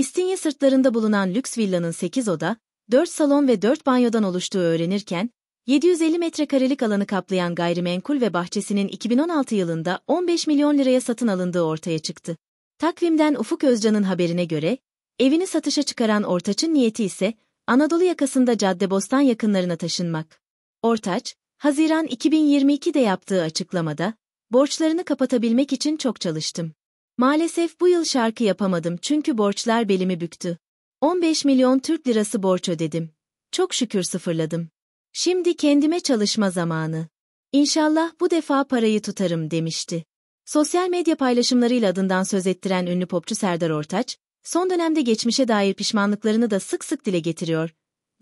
İstinye sırtlarında bulunan lüks villanın 8 oda, 4 salon ve 4 banyodan oluştuğu öğrenirken, 750 metrekarelik alanı kaplayan gayrimenkul ve bahçesinin 2016 yılında 15 milyon liraya satın alındığı ortaya çıktı. Takvimden Ufuk Özcan'ın haberine göre, evini satışa çıkaran Ortaç'ın niyeti ise Anadolu yakasında Caddebostan yakınlarına taşınmak. Ortaç, Haziran 2022'de yaptığı açıklamada, borçlarını kapatabilmek için çok çalıştım. Maalesef bu yıl şarkı yapamadım çünkü borçlar belimi büktü. 15 milyon Türk lirası borç ödedim. Çok şükür sıfırladım. Şimdi kendime çalışma zamanı. İnşallah bu defa parayı tutarım demişti. Sosyal medya paylaşımlarıyla adından söz ettiren ünlü popçu Serdar Ortaç, son dönemde geçmişe dair pişmanlıklarını da sık sık dile getiriyor.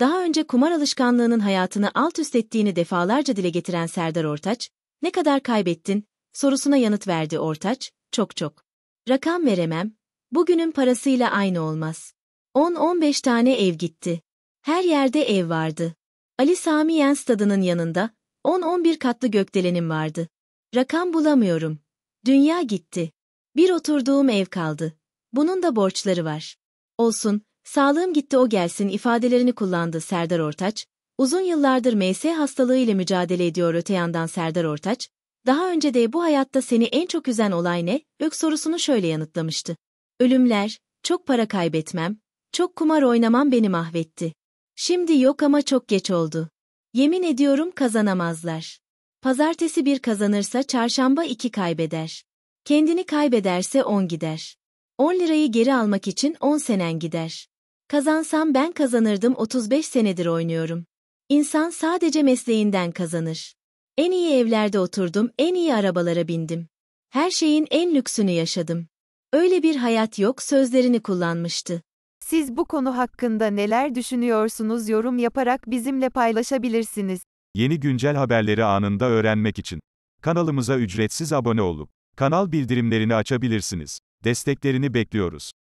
Daha önce kumar alışkanlığının hayatını alt üst ettiğini defalarca dile getiren Serdar Ortaç, ne kadar kaybettin sorusuna yanıt verdi Ortaç, çok çok. Rakam veremem, bugünün parasıyla aynı olmaz. 10-15 tane ev gitti. Her yerde ev vardı. Ali Sami Yen stadının yanında 10-11 katlı gökdelenim vardı. Rakam bulamıyorum. Dünya gitti. Bir oturduğum ev kaldı. Bunun da borçları var. Olsun, sağlığım gitti o gelsin ifadelerini kullandı Serdar Ortaç. Uzun yıllardır MS hastalığı ile mücadele ediyor öte yandan Serdar Ortaç, daha önce de bu hayatta seni en çok üzen olay ne? Ök sorusunu şöyle yanıtlamıştı. Ölümler, çok para kaybetmem, çok kumar oynamam beni mahvetti. Şimdi yok ama çok geç oldu. Yemin ediyorum kazanamazlar. Pazartesi bir kazanırsa çarşamba iki kaybeder. Kendini kaybederse on gider. On lirayı geri almak için on senen gider. Kazansam ben kazanırdım 35 senedir oynuyorum. İnsan sadece mesleğinden kazanır. En iyi evlerde oturdum, en iyi arabalara bindim. Her şeyin en lüksünü yaşadım. Öyle bir hayat yok sözlerini kullanmıştı. Siz bu konu hakkında neler düşünüyorsunuz yorum yaparak bizimle paylaşabilirsiniz. Yeni güncel haberleri anında öğrenmek için kanalımıza ücretsiz abone olup kanal bildirimlerini açabilirsiniz. Desteklerini bekliyoruz.